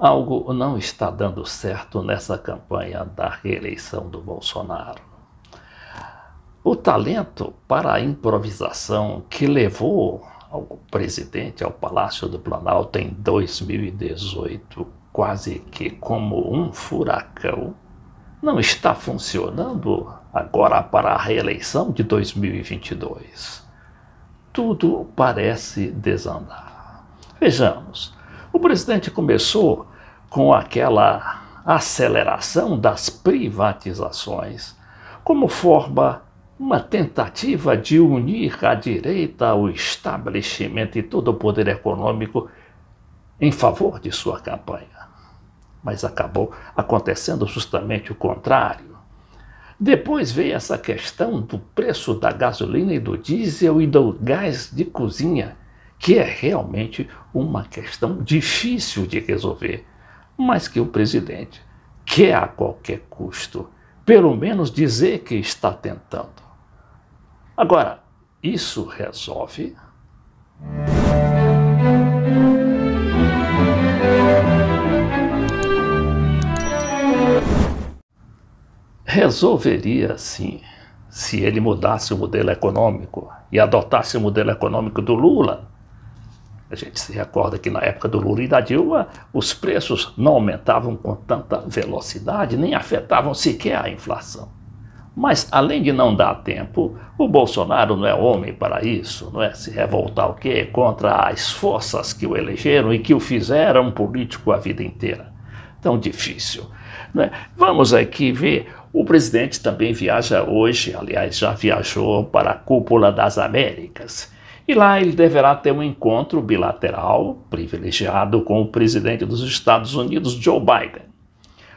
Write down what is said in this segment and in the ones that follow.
Algo não está dando certo nessa campanha da reeleição do Bolsonaro. O talento para a improvisação que levou o presidente ao Palácio do Planalto em 2018, quase que como um furacão, não está funcionando agora para a reeleição de 2022. Tudo parece desandar. Vejamos, o presidente começou com aquela aceleração das privatizações, como forma uma tentativa de unir a direita ao estabelecimento e todo o poder econômico em favor de sua campanha. Mas acabou acontecendo justamente o contrário. Depois veio essa questão do preço da gasolina e do diesel e do gás de cozinha, que é realmente uma questão difícil de resolver mas que o presidente quer é a qualquer custo, pelo menos dizer que está tentando. Agora, isso resolve? Resolveria sim, se ele mudasse o modelo econômico e adotasse o modelo econômico do Lula, a gente se recorda que na época do Lula e da Dilma, os preços não aumentavam com tanta velocidade, nem afetavam sequer a inflação. Mas, além de não dar tempo, o Bolsonaro não é homem para isso, não é se revoltar o quê? Contra as forças que o elegeram e que o fizeram político a vida inteira. Tão difícil. é? Vamos aqui ver. O presidente também viaja hoje, aliás, já viajou para a Cúpula das Américas e lá ele deverá ter um encontro bilateral privilegiado com o presidente dos Estados Unidos, Joe Biden.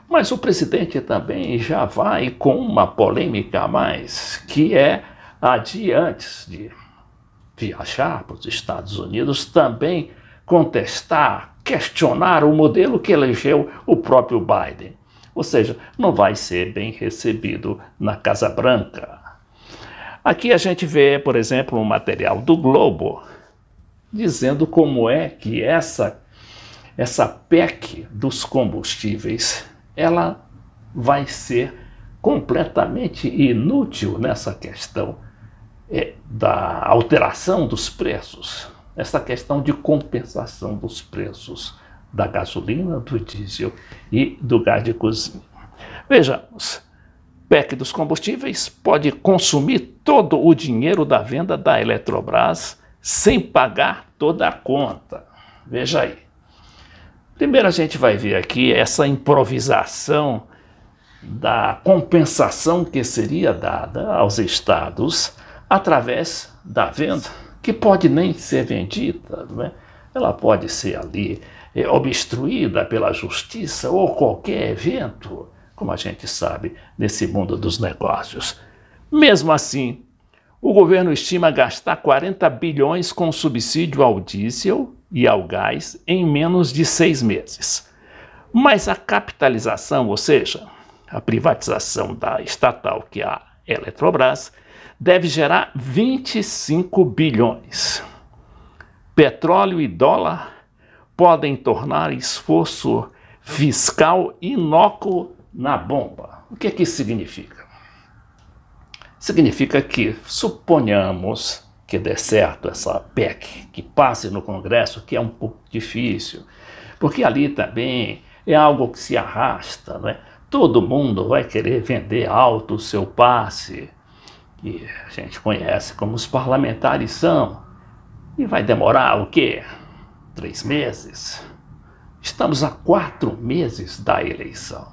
Mas o presidente também já vai com uma polêmica a mais, que é a de antes de viajar para os Estados Unidos também contestar, questionar o modelo que elegeu o próprio Biden. Ou seja, não vai ser bem recebido na Casa Branca. Aqui a gente vê, por exemplo, um material do Globo dizendo como é que essa essa PEC dos combustíveis, ela vai ser completamente inútil nessa questão é, da alteração dos preços, essa questão de compensação dos preços da gasolina, do diesel e do gás de cozinha. Vejamos, PEC dos combustíveis pode consumir todo o dinheiro da venda da Eletrobras sem pagar toda a conta. Veja aí. Primeiro a gente vai ver aqui essa improvisação da compensação que seria dada aos estados através da venda, que pode nem ser vendida, né? ela pode ser ali eh, obstruída pela justiça ou qualquer evento como a gente sabe, nesse mundo dos negócios. Mesmo assim, o governo estima gastar 40 bilhões com subsídio ao diesel e ao gás em menos de seis meses. Mas a capitalização, ou seja, a privatização da estatal, que é a Eletrobras, deve gerar 25 bilhões. Petróleo e dólar podem tornar esforço fiscal inócuo na bomba. O que, é que isso significa? Significa que, suponhamos que dê certo essa PEC, que passe no Congresso, que é um pouco difícil, porque ali também é algo que se arrasta, né? Todo mundo vai querer vender alto o seu passe, que a gente conhece como os parlamentares são. E vai demorar o quê? Três meses? Estamos a quatro meses da eleição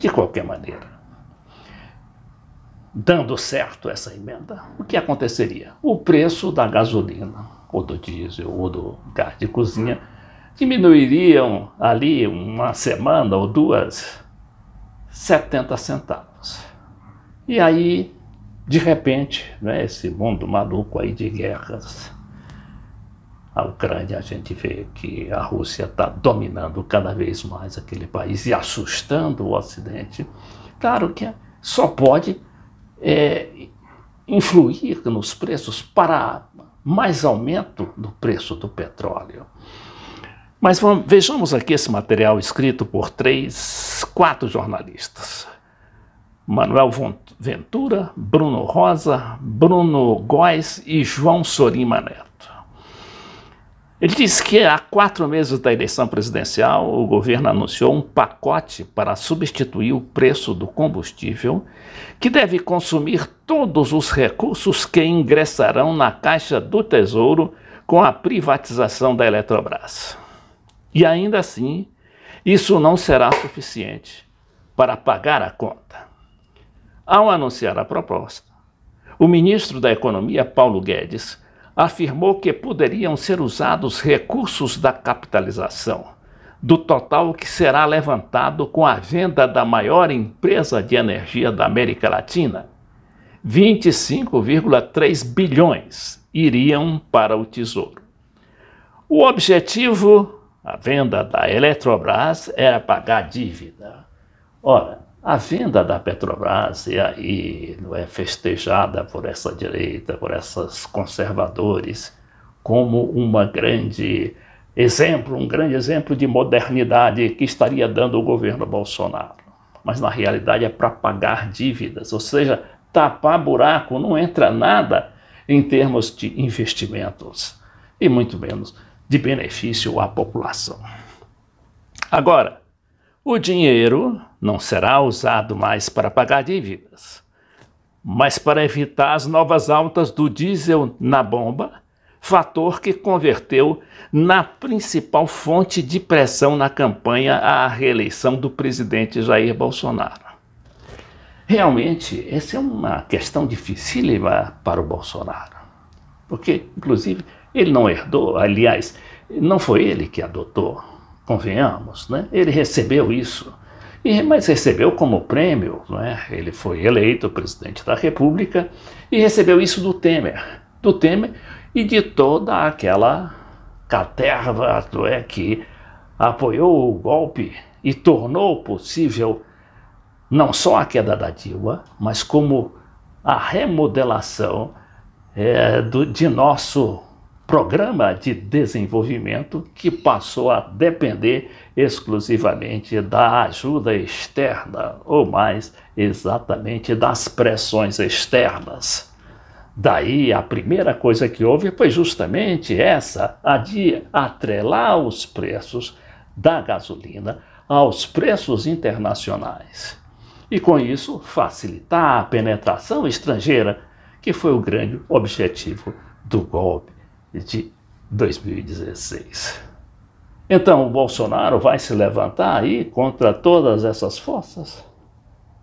de qualquer maneira. Dando certo essa emenda, o que aconteceria? O preço da gasolina, ou do diesel, ou do gás de cozinha, diminuiriam ali uma semana ou duas, 70 centavos. E aí, de repente, né, esse mundo maluco aí de guerras, a Ucrânia, a gente vê que a Rússia está dominando cada vez mais aquele país e assustando o Ocidente. Claro que só pode é, influir nos preços para mais aumento do preço do petróleo. Mas vamos, vejamos aqui esse material escrito por três, quatro jornalistas. Manuel Ventura, Bruno Rosa, Bruno Góes e João Sorim Maneto. Ele disse que há quatro meses da eleição presidencial, o governo anunciou um pacote para substituir o preço do combustível, que deve consumir todos os recursos que ingressarão na Caixa do Tesouro com a privatização da Eletrobras. E ainda assim, isso não será suficiente para pagar a conta. Ao anunciar a proposta, o ministro da Economia, Paulo Guedes, afirmou que poderiam ser usados recursos da capitalização, do total que será levantado com a venda da maior empresa de energia da América Latina. 25,3 bilhões iriam para o Tesouro. O objetivo, a venda da Eletrobras, era pagar dívida. Ora, a vinda da Petrobras, e aí não é festejada por essa direita, por esses conservadores, como um grande exemplo, um grande exemplo de modernidade que estaria dando o governo Bolsonaro. Mas na realidade é para pagar dívidas, ou seja, tapar buraco, não entra nada em termos de investimentos e muito menos de benefício à população. Agora, o dinheiro não será usado mais para pagar dívidas, mas para evitar as novas altas do diesel na bomba, fator que converteu na principal fonte de pressão na campanha à reeleição do presidente Jair Bolsonaro. Realmente, essa é uma questão dificílima para o Bolsonaro, porque, inclusive, ele não herdou, aliás, não foi ele que adotou convenhamos, né? ele recebeu isso, e, mas recebeu como prêmio, né? ele foi eleito presidente da República e recebeu isso do Temer, do Temer e de toda aquela caterva é, que apoiou o golpe e tornou possível não só a queda da Dilma, mas como a remodelação é, do, de nosso programa de desenvolvimento que passou a depender exclusivamente da ajuda externa, ou mais exatamente das pressões externas. Daí a primeira coisa que houve foi justamente essa, a de atrelar os preços da gasolina aos preços internacionais. E com isso facilitar a penetração estrangeira, que foi o grande objetivo do golpe de 2016. Então o Bolsonaro vai se levantar aí contra todas essas forças?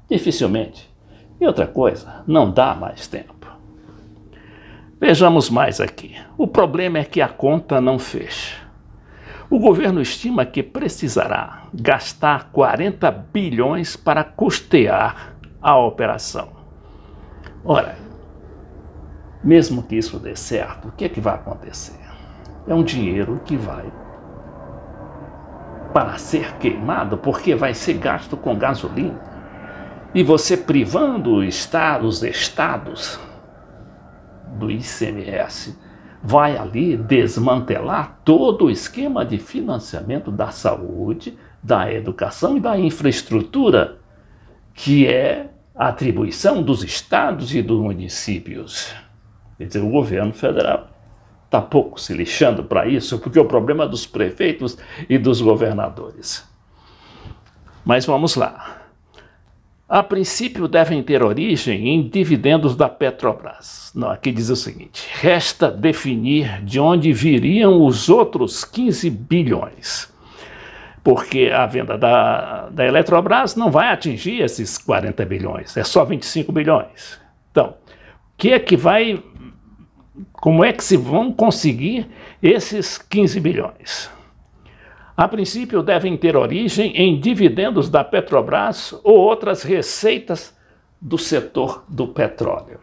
Dificilmente. E outra coisa, não dá mais tempo. Vejamos mais aqui. O problema é que a conta não fecha. O governo estima que precisará gastar 40 bilhões para custear a operação. Ora, mesmo que isso dê certo, o que é que vai acontecer? É um dinheiro que vai para ser queimado, porque vai ser gasto com gasolina. E você privando o estado, os estados do ICMS, vai ali desmantelar todo o esquema de financiamento da saúde, da educação e da infraestrutura, que é atribuição dos estados e dos municípios. Quer então, dizer, o governo federal está pouco se lixando para isso, porque o problema é dos prefeitos e dos governadores. Mas vamos lá. A princípio devem ter origem em dividendos da Petrobras. Não, aqui diz o seguinte: resta definir de onde viriam os outros 15 bilhões. Porque a venda da, da Eletrobras não vai atingir esses 40 bilhões, é só 25 bilhões. Então, o que é que vai como é que se vão conseguir esses 15 bilhões? A princípio, devem ter origem em dividendos da Petrobras ou outras receitas do setor do petróleo.